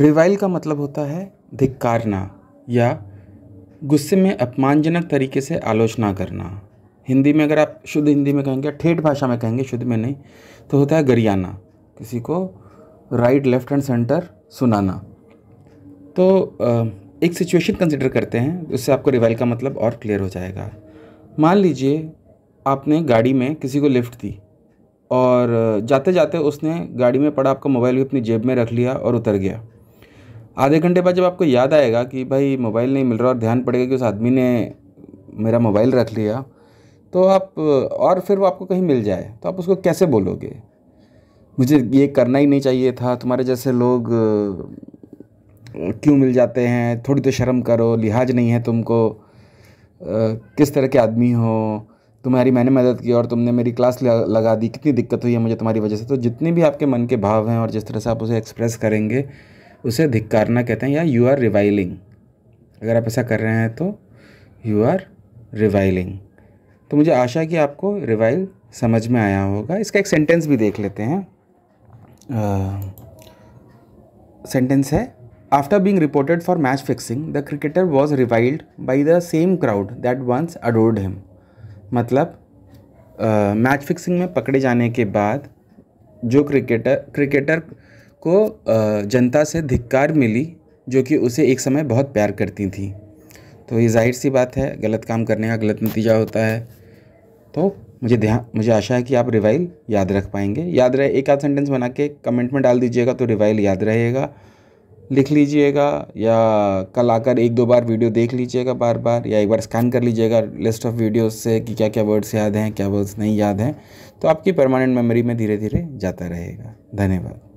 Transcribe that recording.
revile का मतलब होता है धिक्कारना या गुस्से में अपमानजनक तरीके से आलोचना करना हिंदी में अगर आप शुद्ध हिंदी में कहेंगे ठेठ भाषा में कहेंगे शुद्ध में नहीं तो होता है गरियाना किसी को राइट लेफ्ट एंड सेंटर सुनाना तो एक सिचुएशन कंसिडर करते हैं उससे आपको रिवाइल का मतलब और क्लियर हो जाएगा मान लीजिए आपने गाड़ी में किसी को लिफ्ट दी और जाते जाते उसने गाड़ी में पड़ा आपका मोबाइल भी अपनी जेब में रख लिया और उतर गया आधे घंटे बाद जब आपको याद आएगा कि भाई मोबाइल नहीं मिल रहा और ध्यान पड़ेगा कि उस आदमी ने मेरा मोबाइल रख लिया तो आप और फिर वो आपको कहीं मिल जाए तो आप उसको कैसे बोलोगे मुझे ये करना ही नहीं चाहिए था तुम्हारे जैसे लोग क्यों मिल जाते हैं थोड़ी तो शर्म करो लिहाज नहीं है तुमको किस तरह के आदमी हो तुम्हारी मैंने मदद की और तुमने मेरी क्लास लगा दी कितनी दिक्कत हुई है मुझे तुम्हारी वजह से तो जितने भी आपके मन के भाव हैं और जिस तरह से आप उसे एक्सप्रेस करेंगे उसे धिक्कारना कहते हैं या यू आर रिवाइलिंग अगर आप ऐसा कर रहे हैं तो यू आर रिवाइलिंग तो मुझे आशा है कि आपको रिवाइल समझ में आया होगा इसका एक सेंटेंस भी देख लेते हैं सेंटेंस है after being reported for match fixing the cricketer was reviled by the same crowd that once adored him मतलब मैच uh, फिक्सिंग में पकड़े जाने के बाद जो क्रिकेटर क्रिकेटर को जनता से धिक्कार मिली जो कि उसे एक समय बहुत प्यार करती थी तो ये जाहिर सी बात है गलत काम करने का गलत नतीजा होता है तो मुझे ध्यान मुझे आशा है कि आप रिवाइल याद रख पाएंगे याद रहे एक आध सेंटेंस बना के कमेंट में डाल दीजिएगा तो रिवाइल याद रहेगा लिख लीजिएगा या कल आकर एक दो बार वीडियो देख लीजिएगा बार बार या एक बार स्कैन कर लीजिएगा लिस्ट ऑफ वीडियोस से कि क्या क्या वर्ड्स याद हैं क्या वर्ड्स नहीं याद हैं तो आपकी परमानेंट मेमोरी में धीरे धीरे जाता रहेगा धन्यवाद